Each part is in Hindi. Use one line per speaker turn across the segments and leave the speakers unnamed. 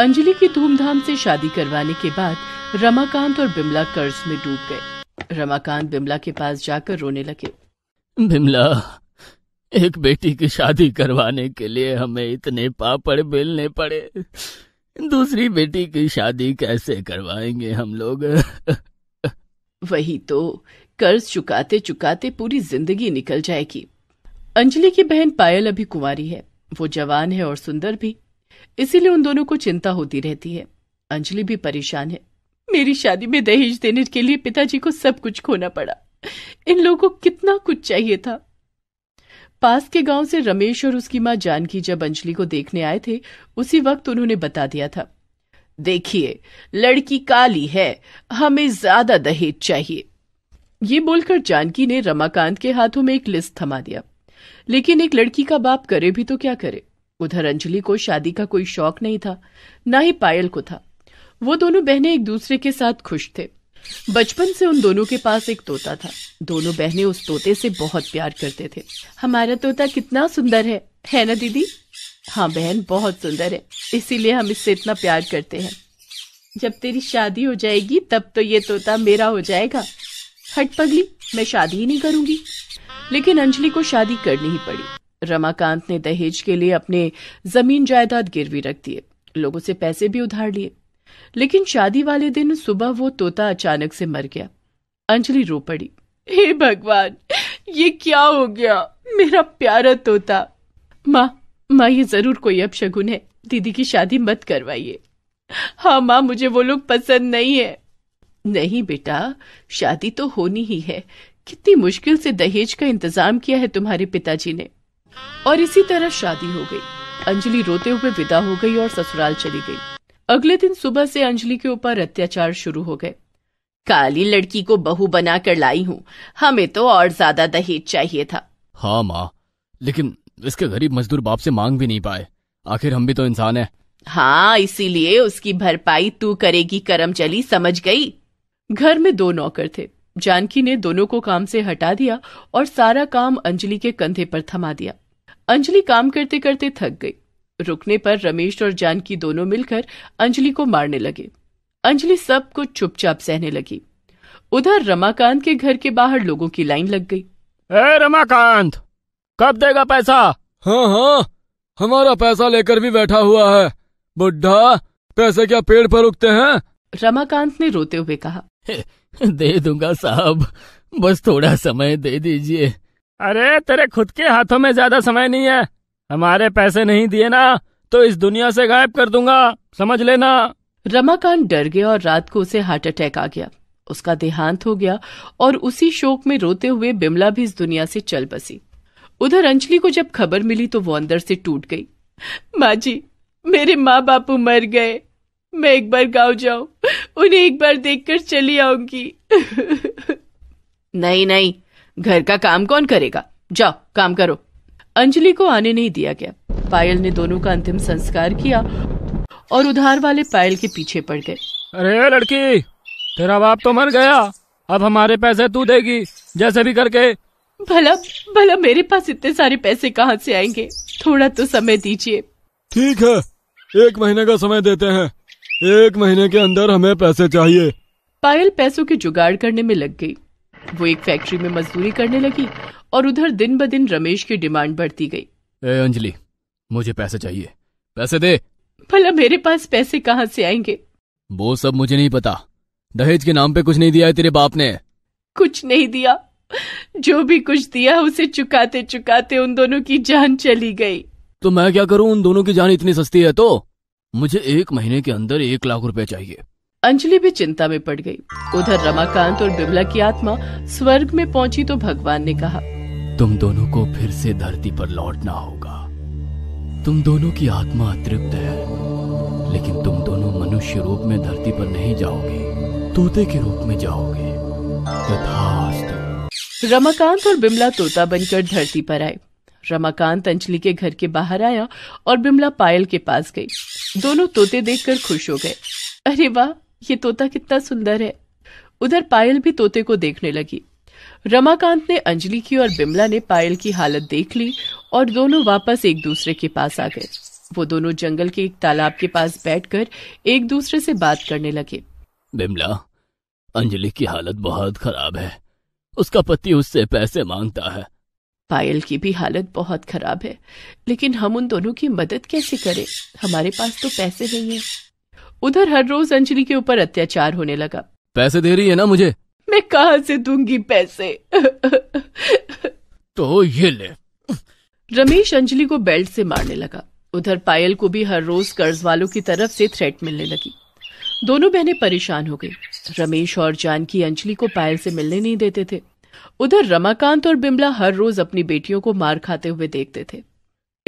अंजलि की धूमधाम से शादी करवाने के बाद रमाकांत और बिमला कर्ज में डूब गए रमाकांत बिमला के पास जाकर रोने
लगे बिमला एक बेटी की शादी करवाने के लिए हमें इतने पापड़ बेलने पड़े दूसरी बेटी की शादी कैसे करवाएंगे हम लोग
वही तो कर्ज चुकाते चुकाते पूरी जिंदगी निकल जाएगी अंजलि की बहन पायल अभी कुंवारी है वो जवान है और सुंदर भी इसीलिए उन दोनों को चिंता होती रहती है अंजलि भी परेशान है मेरी शादी में दहेज देने के लिए पिताजी को सब कुछ खोना पड़ा इन लोगों को कितना कुछ चाहिए था पास के गांव से रमेश और उसकी मां जानकी जब अंजलि को देखने आए थे उसी वक्त उन्होंने बता दिया था देखिए लड़की काली है हमें ज्यादा दहेज चाहिए ये बोलकर जानकी ने रमाकांत के हाथों में एक लिस्ट थमा दिया लेकिन एक लड़की का बाप करे भी तो क्या करे उधर अंजलि को शादी का कोई शौक नहीं था ना ही पायल को था वो दोनों बहनें एक दूसरे के साथ खुश थे बचपन से उन दोनों के पास एक तोता था दोनों बहनें उस तोते से बहुत प्यार करते थे हमारा तोता कितना सुंदर है है ना दीदी हाँ बहन बहुत सुंदर है इसीलिए हम इससे इतना प्यार करते हैं जब तेरी शादी हो जाएगी तब तो ये तोता मेरा हो जाएगा हट पगली मैं शादी ही नहीं करूंगी लेकिन अंजलि को शादी करनी ही पड़ी रमाकांत ने दहेज के लिए अपने जमीन जायदाद गिरवी रख दिए लोगों से पैसे भी उधार लिए लेकिन शादी वाले दिन सुबह वो तोता अचानक से मर गया अंजलि रो पड़ी हे भगवान ये क्या हो गया मेरा प्यारा तोता माँ माँ ये जरूर कोई अपशगुन है दीदी की शादी मत करवाइये हाँ माँ मुझे वो लोग पसंद नहीं है नहीं बेटा शादी तो होनी ही है कितनी मुश्किल से दहेज का इंतजाम किया है तुम्हारे पिताजी ने और इसी तरह शादी हो गई अंजलि रोते हुए विदा हो गई और ससुराल चली गई अगले दिन सुबह से अंजलि के ऊपर अत्याचार शुरू हो गए काली लड़की को बहू बना कर लाई हूँ हमें तो और ज्यादा
दहेज चाहिए था हाँ माँ लेकिन इसके गरीब मजदूर बाप से मांग भी नहीं पाए आखिर हम भी तो इंसान है
हाँ इसीलिए उसकी भरपाई तू करेगी करम चली समझ गई घर में दो नौकर थे जानकी ने दोनों को काम से हटा दिया और सारा काम अंजलि के कंधे पर थमा दिया अंजलि काम करते करते थक गई रुकने पर रमेश और जानकी दोनों मिलकर अंजलि को मारने लगे अंजलि सब कुछ चुपचाप सहने लगी उधर रमाकांत के घर के बाहर लोगों की लाइन लग गई
ए रमाकांत कब देगा पैसा हाँ हाँ हमारा पैसा लेकर भी बैठा हुआ है बुढ़ा पैसे क्या पेड़ पर उगते हैं रमाकांत ने रोते हुए कहा दे दूंगा साहब बस थोड़ा समय दे दीजिए अरे तेरे खुद के हाथों में ज्यादा समय नहीं है हमारे पैसे नहीं दिए ना तो इस दुनिया से गायब कर दूंगा समझ लेना रमाकांत डर गया और रात
को उसे हार्ट अटैक आ गया उसका देहांत हो गया और उसी शोक में रोते हुए बिमला भी इस दुनिया से चल बसी उधर अंजलि को जब खबर मिली तो वो अंदर से टूट गई माँ जी मेरे माँ बापू मर गए मैं एक बार गाँव जाऊ उन्हें एक बार देखकर चली आऊंगी नहीं नहीं घर का काम कौन करेगा जाओ काम करो अंजलि को आने नहीं दिया गया पायल ने दोनों का अंतिम संस्कार किया और उधार वाले पायल के पीछे पड़ गए
अरे लड़की तेरा बाप तो मर गया अब हमारे पैसे तू देगी जैसे भी करके
भला भला मेरे पास इतने सारे पैसे कहाँ से आएंगे थोड़ा तो समय दीजिए
ठीक है एक महीने का समय देते हैं एक महीने के अंदर हमें पैसे चाहिए
पायल पैसों के जुगाड़ करने में लग गई वो एक फैक्ट्री में मजदूरी करने लगी और उधर दिन ब दिन रमेश की डिमांड बढ़ती गई
ए अंजलि मुझे पैसे चाहिए पैसे दे
भला मेरे पास पैसे कहाँ से आएंगे
वो सब मुझे नहीं पता दहेज के नाम पे कुछ नहीं दिया है तेरे बाप ने
कुछ नहीं दिया जो भी कुछ दिया उसे चुकाते चुकाते उन दोनों की जान चली गई
तो मैं क्या करूँ उन दोनों की जान इतनी सस्ती है तो मुझे एक महीने के अंदर एक लाख रुपए चाहिए
अंजलि भी चिंता में पड़ गई उधर रमाकांत और बिमला की आत्मा स्वर्ग में पहुंची तो भगवान ने कहा
तुम दोनों को फिर से धरती पर लौटना होगा तुम दोनों की आत्मा अतृप्त है लेकिन तुम दोनों मनुष्य रूप में धरती पर नहीं जाओगे तोते के रूप में जाओगे
तथास्तु रमाकांत और बिमला तोता बनकर धरती पर आए रमाकांत अंजलि के घर के बाहर आया और बिमला पायल के पास गई दोनों तोते देखकर खुश हो गए अरे वाह ये तोता कितना सुंदर है उधर पायल भी तोते को देखने लगी रमाकांत ने अंजलि की और बिमला ने पायल की हालत देख ली और दोनों वापस एक दूसरे के पास आ गए वो दोनों जंगल के एक तालाब के पास बैठकर एक दूसरे से बात करने लगे
बिमला अंजलि की हालत बहुत खराब है उसका पति उससे पैसे मांगता है
पायल की भी हालत बहुत खराब है लेकिन हम उन दोनों की मदद कैसे करें हमारे पास तो पैसे नहीं है उधर हर रोज अंजलि के ऊपर अत्याचार होने लगा
पैसे दे रही है ना मुझे
मैं कहा से दूंगी पैसे
तो ये ले
रमेश अंजलि को बेल्ट से मारने लगा उधर पायल को भी हर रोज कर्ज वालों की तरफ से थ्रेट मिलने लगी दोनों बहनें परेशान हो गई रमेश और जानकी अंजलि को पायल से मिलने नहीं देते थे उधर रमाकांत और बिमला हर रोज अपनी बेटियों को मार खाते हुए देखते थे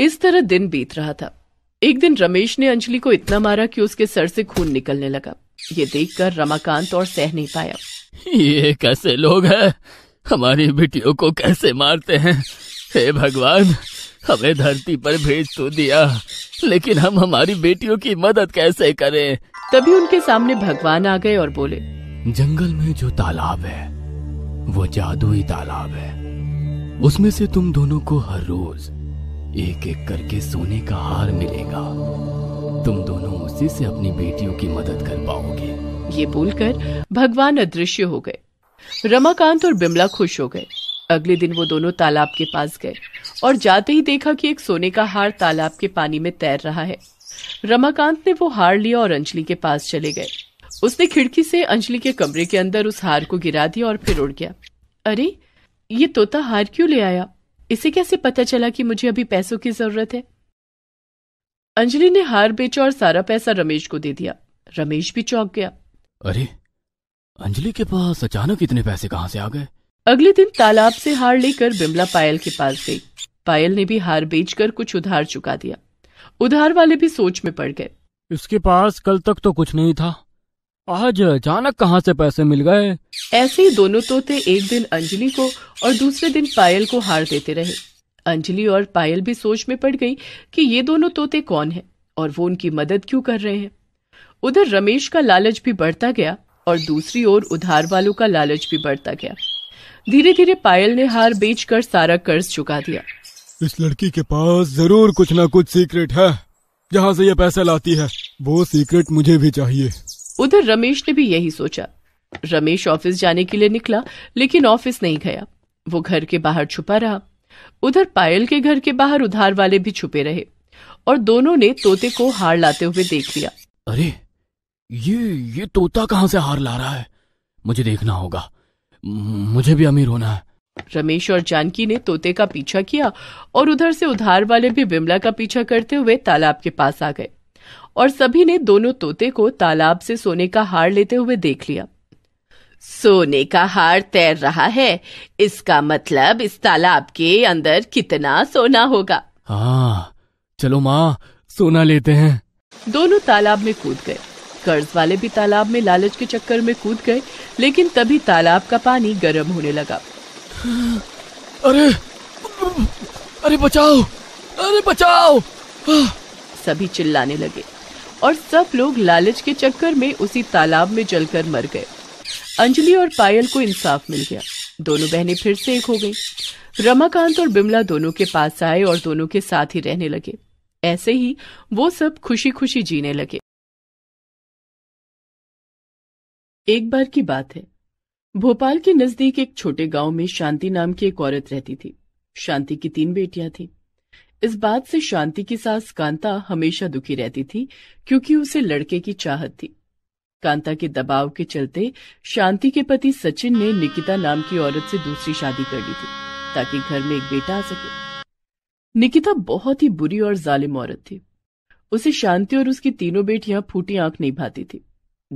इस तरह दिन बीत रहा था एक दिन रमेश ने अंजलि को इतना मारा कि उसके सर से खून निकलने लगा ये देखकर रमाकांत और सह नहीं पाया
ये कैसे लोग हैं हमारी बेटियों को कैसे मारते हैं हे भगवान हमें धरती पर भेज तो दिया लेकिन हम हमारी बेटियों की मदद कैसे करें
तभी उनके सामने भगवान आ गए और
बोले जंगल में जो तालाब है वो जादुई तालाब है उसमें से तुम दोनों को हर रोज एक एक करके सोने का हार मिलेगा तुम दोनों उसी से अपनी बेटियों की मदद कर पाओगे ये
बोलकर भगवान अदृश्य हो गए रमाकांत और बिमला खुश हो गए अगले दिन वो दोनों तालाब के पास गए और जाते ही देखा कि एक सोने का हार तालाब के पानी में तैर रहा है रमाकांत ने वो हार लिया और अंजलि के पास चले गए उसने खिड़की से अंजलि के कमरे के अंदर उस हार को गिरा दिया और फिर उड़ गया अरे ये तोता हार क्यों ले आया इसे कैसे पता चला कि मुझे अभी पैसों की जरूरत है अंजलि ने हार बेचा और सारा पैसा रमेश को दे दिया रमेश भी चौंक गया
अरे अंजलि के पास अचानक इतने पैसे कहाँ से आ गए
अगले दिन तालाब से हार लेकर बिमला पायल के पास गई पायल ने भी हार बेचकर कुछ उधार चुका दिया उधार वाले भी सोच में पड़ गए
इसके पास कल तक तो कुछ नहीं था आज अचानक कहाँ से पैसे मिल गए
ऐसे ही दोनों तोते एक दिन अंजलि को और दूसरे दिन पायल को हार देते रहे अंजलि और पायल भी सोच में पड़ गई कि ये दोनों तोते कौन हैं और वो उनकी मदद क्यों कर रहे हैं उधर रमेश का लालच भी बढ़ता गया और दूसरी ओर उधार वालों का लालच भी बढ़ता गया धीरे धीरे पायल ने हार बेच कर सारा कर्ज चुका दिया
इस लड़की के पास जरूर कुछ ना कुछ सीक्रेट है जहाँ से ये पैसा लाती है वो सीक्रेट मुझे भी चाहिए
उधर रमेश ने भी यही सोचा रमेश ऑफिस जाने के लिए निकला लेकिन ऑफिस नहीं गया वो घर के बाहर छुपा रहा उधर पायल के घर के बाहर उधार वाले भी छुपे रहे और दोनों ने तोते को हार लाते हुए देख लिया
अरे ये ये तोता कहाँ से हार ला रहा है मुझे देखना होगा मुझे भी अमीर होना है
रमेश और जानकी ने तोते का पीछा किया और उधर से उधार वाले भी बिमला का पीछा करते हुए तालाब के पास आ गए और सभी ने दोनों तोते को तालाब से सोने का हार लेते हुए देख लिया सोने का हार तैर रहा है इसका मतलब इस तालाब के अंदर कितना सोना होगा
हाँ चलो माँ सोना लेते हैं
दोनों तालाब में कूद गए कर्ज वाले भी तालाब में लालच के चक्कर में कूद गए लेकिन तभी तालाब का पानी गर्म होने लगा
अरे अरे बचाओ अरे बचाओ
सभी चिल्लाने लगे और सब लोग लालच के चक्कर में उसी तालाब में जलकर मर गए अंजलि और पायल को इंसाफ मिल गया दोनों बहनें फिर से एक हो गई रमाकांत और बिमला दोनों के पास आए और दोनों के साथ ही रहने लगे ऐसे ही वो सब खुशी खुशी जीने लगे एक बार की बात है भोपाल के नजदीक एक छोटे गांव में शांति नाम की एक औरत रहती थी शांति की तीन बेटियां थीं इस बात से शांति की सास कांता हमेशा दुखी रहती थी क्योंकि उसे लड़के की चाहत थी कांता के दबाव के चलते शांति के पति सचिन ने निकिता नाम की औरत से दूसरी शादी कर ली थी ताकि घर में एक बेटा आ सके निकिता बहुत ही बुरी और जालिम औरत थी उसे शांति और उसकी तीनों बेटियां फूटी आंख नहीं भाती थी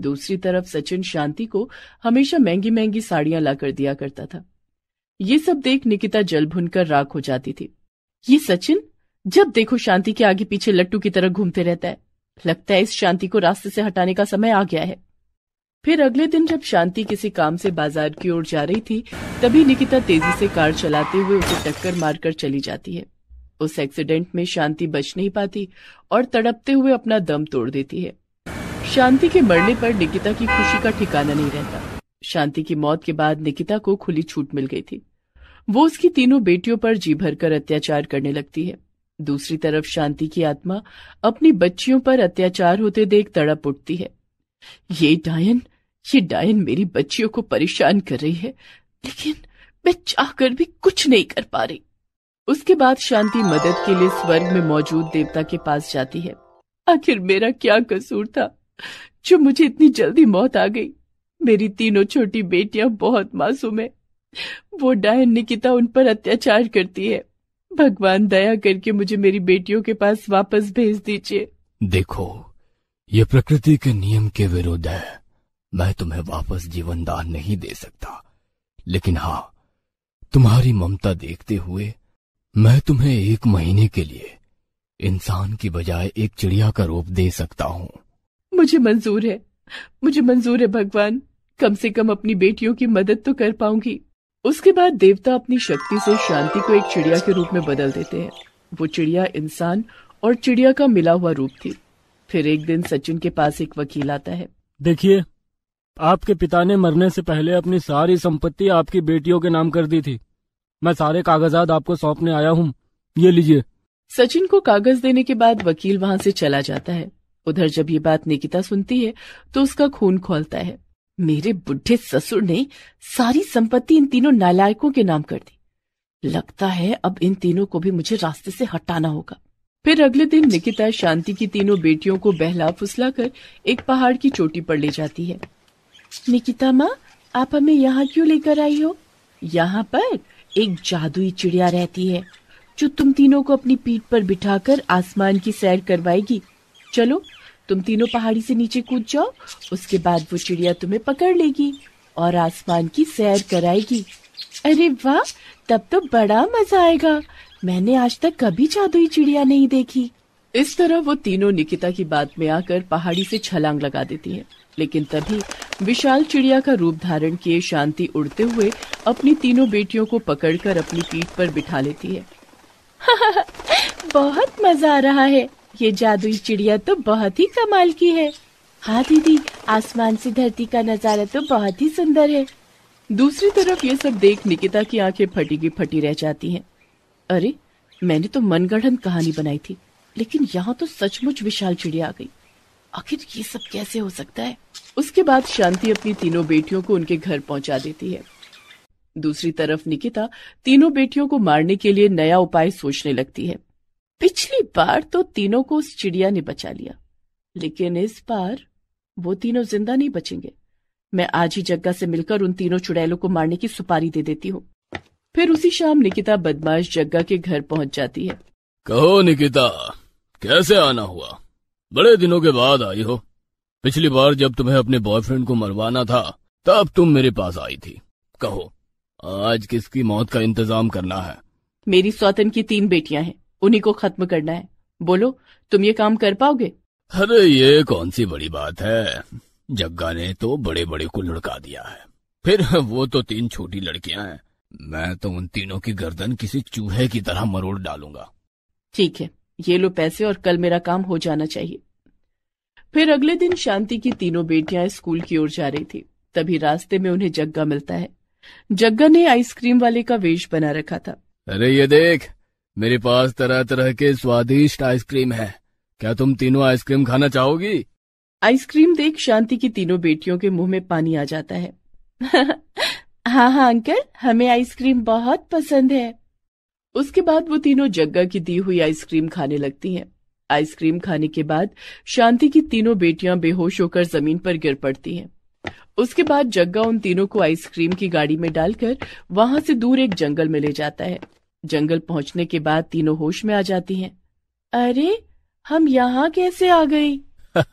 दूसरी तरफ सचिन शांति को हमेशा महंगी महंगी साड़ियां लाकर दिया करता था ये सब देख निकिता जल भुनकर राख हो जाती थी ये सचिन जब देखो शांति के आगे पीछे लट्टू की तरह घूमते रहता है लगता है इस शांति को रास्ते से हटाने का समय आ गया है फिर अगले दिन जब शांति किसी काम से बाजार की ओर जा रही थी तभी निकिता तेजी से कार चलाते हुए उसे टक्कर मारकर चली जाती है उस एक्सीडेंट में शांति बच नहीं पाती और तड़पते हुए अपना दम तोड़ देती है शांति के मरने पर निकिता की खुशी का ठिकाना नहीं रहता शांति की मौत के बाद निकिता को खुली छूट मिल गई थी वो उसकी तीनों बेटियों पर जी भरकर अत्याचार करने लगती है दूसरी तरफ शांति की आत्मा अपनी बच्चियों पर अत्याचार होते देख तड़प उठती है ये डायन ये डायन मेरी बच्चियों को परेशान कर रही है लेकिन मैं चाहकर भी कुछ नहीं कर पा रही उसके बाद शांति मदद के लिए स्वर्ग में मौजूद देवता के पास जाती है आखिर मेरा क्या कसूर था जो मुझे इतनी जल्दी मौत आ गई मेरी तीनों छोटी बेटियां बहुत मासूम है वो डायन निकिता उन पर अत्याचार करती है भगवान दया करके मुझे मेरी बेटियों के पास वापस भेज
दीजिए देखो ये प्रकृति के नियम के विरुद्ध है मैं तुम्हें वापस जीवन दान नहीं दे सकता लेकिन हाँ तुम्हारी ममता देखते हुए मैं तुम्हें एक महीने के लिए इंसान की बजाय एक चिड़िया का रूप दे सकता हूँ
मुझे मंजूर है मुझे मंजूर है भगवान कम से कम अपनी बेटियों की मदद तो कर पाऊंगी उसके बाद देवता अपनी शक्ति से शांति को एक चिड़िया के रूप में बदल देते हैं वो चिड़िया इंसान और चिड़िया का मिला हुआ रूप थी फिर एक दिन सचिन के पास एक वकील आता है
देखिए आपके पिता ने मरने से पहले अपनी सारी संपत्ति आपकी बेटियों के नाम कर दी थी मैं सारे कागजात आपको सौंपने आया हूँ ये लीजिए
सचिन को कागज देने के बाद वकील वहाँ से चला जाता है उधर जब ये बात निकिता सुनती है तो उसका खून खोलता है मेरे बुढ़े ससुर ने सारी संपत्ति इन तीनों नालायकों के नाम कर दी लगता है अब इन तीनों को भी मुझे रास्ते से हटाना होगा फिर अगले दिन निकिता शांति की तीनों बेटियों को बहला फुसला कर एक पहाड़ की चोटी पर ले जाती है निकिता माँ आप हमें यहाँ क्यों लेकर आई हो यहाँ पर एक जादुई चिड़िया रहती है जो तुम तीनों को अपनी पीठ पर बिठाकर आसमान की सैर करवाएगी चलो तुम तीनों पहाड़ी से नीचे कूद जाओ उसके बाद वो चिड़िया तुम्हें पकड़ लेगी और आसमान की सैर कराएगी अरे वाह तब तो बड़ा मजा आएगा मैंने आज तक कभी जादुई चिड़िया नहीं देखी इस तरह वो तीनों निकिता की बात में आकर पहाड़ी से छलांग लगा देती हैं। लेकिन तभी विशाल चिड़िया का रूप धारण किए शांति उड़ते हुए अपनी तीनों बेटियों को पकड़कर अपनी पीठ पर बिठा लेती है बहुत मजा आ रहा है ये जादुई चिड़िया तो बहुत ही कमाल की है हाँ दीदी आसमान से धरती का नजारा तो बहुत ही सुंदर है दूसरी तरफ ये सब देख निकिता की आंखें फटी की फटी रह जाती हैं अरे मैंने तो मनगढ़ंत कहानी बनाई थी लेकिन यहाँ तो सचमुच विशाल चिड़िया आ गई आखिर ये सब कैसे हो सकता है उसके बाद शांति अपनी तीनों बेटियों को उनके घर पहुँचा देती है दूसरी तरफ निकिता तीनों बेटियों को मारने के लिए नया उपाय सोचने लगती है पिछली बार तो तीनों को उस चिड़िया ने बचा लिया लेकिन इस बार वो तीनों जिंदा नहीं बचेंगे मैं आज ही जग्गा से मिलकर उन तीनों चुड़ैलों को मारने की सुपारी दे देती हूँ फिर उसी शाम निकिता बदमाश जग्गा के घर पहुँच जाती है
कहो निकिता कैसे आना हुआ बड़े दिनों के बाद आई हो पिछली बार जब तुम्हें अपने बॉयफ्रेंड को मरवाना था तब तुम मेरे पास आई थी कहो आज किसकी मौत का इंतजाम करना है
मेरी स्वतन की तीन बेटियां हैं उन्हीं को खत्म करना है बोलो तुम ये काम कर पाओगे
अरे ये कौन सी बड़ी बात है जग्गा ने तो बड़े बड़े को लुड़का दिया है फिर वो तो तीन छोटी लड़कियां हैं मैं तो उन तीनों की गर्दन किसी चूहे की तरह मरोड़ डालूंगा
ठीक है ये लो पैसे और कल मेरा काम हो जाना चाहिए फिर अगले दिन शांति की तीनों बेटियां स्कूल की ओर जा रही थी तभी रास्ते में उन्हें जग्गा मिलता है जग्गा ने आइसक्रीम वाले का वेश बना रखा
था अरे ये देख मेरे पास तरह तरह के स्वादिष्ट आइसक्रीम है क्या तुम तीनों आइसक्रीम खाना चाहोगी आइसक्रीम देख शांति की तीनों बेटियों के मुंह में पानी आ जाता है
हाँ हाँ अंकल हमें आइसक्रीम बहुत पसंद है उसके बाद वो तीनों जग्गा की दी हुई आइसक्रीम खाने लगती हैं। आइसक्रीम खाने के बाद शांति की तीनों बेटियां बेहोश होकर जमीन पर गिर पड़ती हैं। उसके बाद जग्गा उन तीनों को आइसक्रीम की गाड़ी में डालकर वहां से दूर एक जंगल में ले जाता है जंगल पहुंचने के बाद तीनों होश में आ जाती हैं। अरे हम यहाँ कैसे आ गई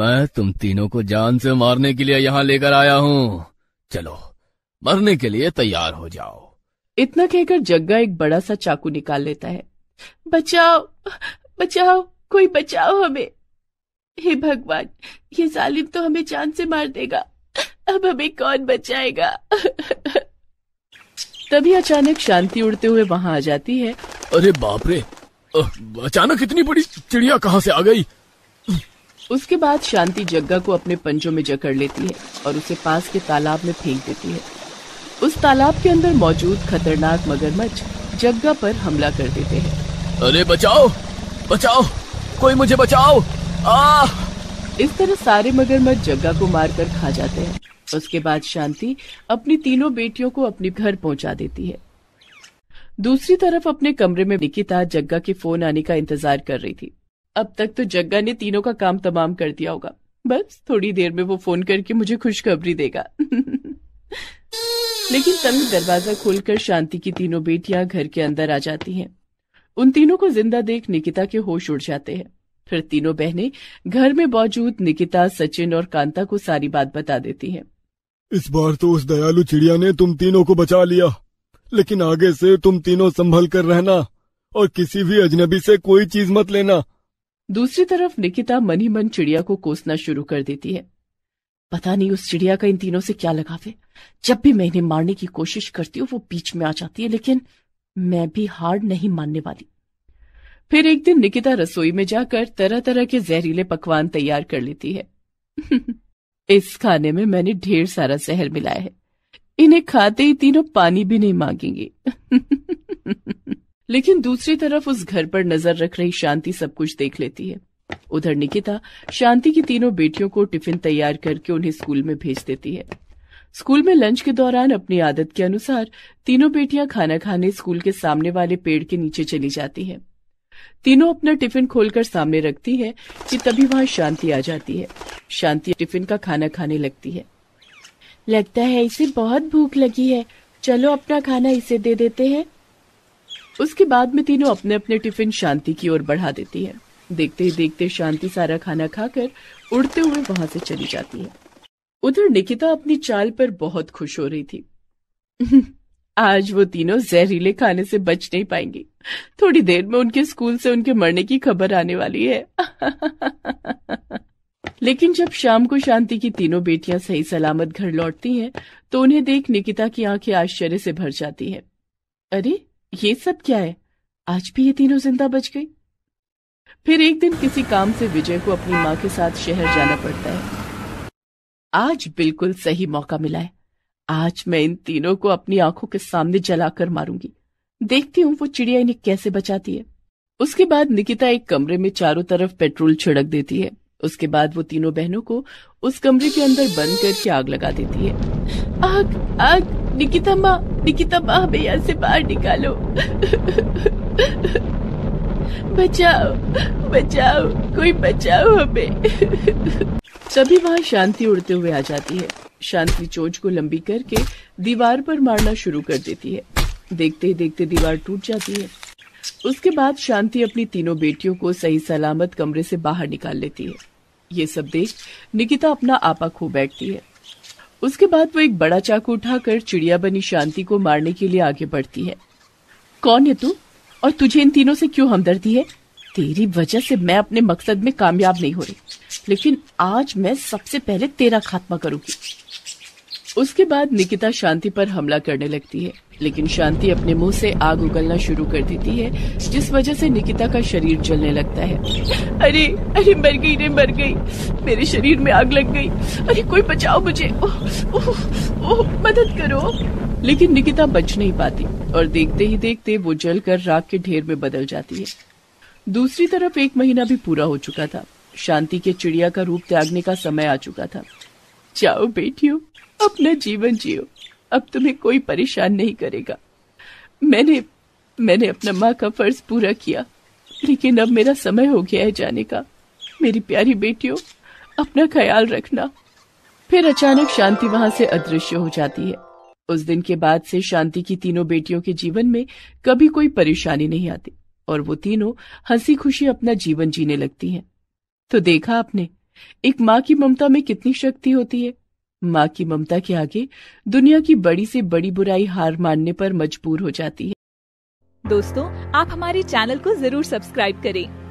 मैं तुम तीनों को जान से मारने के लिए यहाँ लेकर आया हूँ चलो मरने के लिए तैयार हो जाओ
इतना कहकर जग्गा एक बड़ा सा चाकू निकाल लेता है बचाओ बचाओ कोई बचाओ हमें हे भगवान ये जालिम तो हमें जान से मार देगा अब हमें कौन बचाएगा तभी अचानक शांति उड़ते हुए वहाँ आ जाती है
अरे बाप रे अचानक इतनी बड़ी चिड़िया कहाँ से आ गई
उसके बाद शांति जग्गा को अपने पंजों में जकड़ लेती है और उसे पास के तालाब में फेंक देती है उस तालाब के अंदर मौजूद खतरनाक मगरमच्छ जग्गा पर हमला कर देते हैं अरे बचाओ बचाओ कोई मुझे बचाओ आ! इस तरह सारे मगरमच्छ जग्गा को मारकर खा जाते हैं उसके बाद शांति अपनी तीनों बेटियों को अपने घर पहुंचा देती है दूसरी तरफ अपने कमरे में निकिता जग्गा के फोन आने का इंतजार कर रही थी अब तक तो जग्गा ने तीनों का काम तमाम कर दिया होगा बस थोड़ी देर में वो फोन करके मुझे खुशखबरी देगा लेकिन तभी दरवाजा खोलकर शांति की तीनों बेटियां घर के अंदर आ जाती हैं उन तीनों को जिंदा देख निकिता के होश उड़ जाते हैं फिर तीनों बहनें घर में मौजूद निकिता सचिन और कांता को सारी बात बता देती हैं
इस बार तो उस दयालु चिड़िया ने तुम तीनों को बचा लिया लेकिन आगे से तुम तीनों संभल कर रहना और किसी भी अजनबी से कोई चीज मत लेना
दूसरी तरफ निकिता मन ही मन चिड़िया को कोसना शुरू कर देती है पता नहीं उस चिड़िया का इन तीनों से क्या लगाव है जब भी मैं इन्हें मारने की कोशिश करती हूँ वो बीच में आ जाती है लेकिन मैं भी हार नहीं मानने वाली फिर एक दिन निकिता रसोई में जाकर तरह तरह के जहरीले पकवान तैयार कर लेती है इस खाने में मैंने ढेर सारा शहर मिलाया है इन्हें खाते ही तीनों पानी भी नहीं मांगेंगे लेकिन दूसरी तरफ उस घर पर नजर रख रही शांति सब कुछ देख लेती है उधर निकिता शांति की तीनों बेटियों को टिफिन तैयार करके उन्हें स्कूल में भेज देती है स्कूल में लंच के दौरान अपनी आदत के अनुसार तीनों बेटियां खाना खाने स्कूल के सामने वाले पेड़ के नीचे चली जाती हैं। तीनों अपना टिफिन खोलकर सामने रखती है कि तभी वहाँ शांति आ जाती है शांति टिफिन का खाना खाने लगती है लगता है इसे बहुत भूख लगी है चलो अपना खाना इसे दे देते हैं उसके बाद में तीनों अपने अपने टिफिन शांति की ओर बढ़ा देती है देखते ही देखते शांति सारा खाना खाकर उड़ते हुए वहां से चली जाती है उधर निकिता अपनी चाल पर बहुत खुश हो रही थी आज वो तीनों जहरीले खाने से बच नहीं पाएंगे थोड़ी देर में उनके स्कूल से उनके मरने की खबर आने वाली है लेकिन जब शाम को शांति की तीनों बेटियां सही सलामत घर लौटती हैं तो उन्हें देख निकिता की आंखें आश्चर्य से भर जाती हैं अरे ये सब क्या है आज भी ये तीनों जिंदा बच गई फिर एक दिन किसी काम से विजय को अपनी माँ के साथ शहर जाना पड़ता है आज बिल्कुल सही मौका मिला है आज मैं इन तीनों को अपनी आंखों के सामने जलाकर मारूंगी देखती हूँ वो चिड़िया इन्हें कैसे बचाती है उसके बाद निकिता एक कमरे में चारों तरफ पेट्रोल छिड़क देती है उसके बाद वो तीनों बहनों को उस कमरे के अंदर बंद करके आग लगा देती है आग आग निकिता माँ निकिता माँ हमें यहाँ से बाहर निकालो बचाओ बचाओ कोई बचाओ हमें सभी वहाँ शांति उड़ते हुए आ जाती है शांति चोच को लंबी करके दीवार पर मारना शुरू कर देती है देखते ही देखते दीवार टूट जाती है उसके बाद शांति अपनी तीनों बेटियों को सही सलामत कमरे से बाहर निकाल लेती है ये सब देख निकिता अपना आपा खो बैठती है उसके बाद वो एक बड़ा चाकू उठाकर चिड़िया बनी शांति को मारने के लिए आगे बढ़ती है कौन है तू और तुझे इन तीनों से क्यों हमदर्दी है तेरी वजह से मैं अपने मकसद में कामयाब नहीं हो रही लेकिन आज मैं सबसे पहले तेरा खात्मा करूंगी उसके बाद निकिता शांति पर हमला करने लगती है लेकिन शांति अपने मुंह से आग उगलना शुरू कर देती है जिस वजह से निकिता का शरीर जलने लगता है अरे अरे मर गई रे मर गई मेरे शरीर में आग लग गई अरे कोई बचाओ मुझे ओ, ओ, ओ, मदद करो लेकिन निकिता बच नहीं पाती और देखते ही देखते वो जलकर राख के ढेर में बदल जाती है दूसरी तरफ एक महीना भी पूरा हो चुका था शांति के चिड़िया का रूप त्यागने का समय आ चुका था जाओ बेटियों अपना जीवन जियो अब तुम्हें कोई परेशान नहीं करेगा मैंने मैंने अपना माँ का फर्ज पूरा किया लेकिन अब मेरा समय हो गया है जाने का मेरी प्यारी बेटियों अपना ख्याल रखना फिर अचानक शांति वहां से अदृश्य हो जाती है उस दिन के बाद से शांति की तीनों बेटियों के जीवन में कभी कोई परेशानी नहीं आती और वो तीनों हंसी खुशी अपना जीवन जीने लगती हैं। तो देखा आपने एक माँ की ममता में कितनी शक्ति होती है माँ की ममता के आगे दुनिया की बड़ी से बड़ी बुराई हार मानने पर मजबूर
हो जाती है दोस्तों आप हमारे चैनल को जरूर सब्सक्राइब करें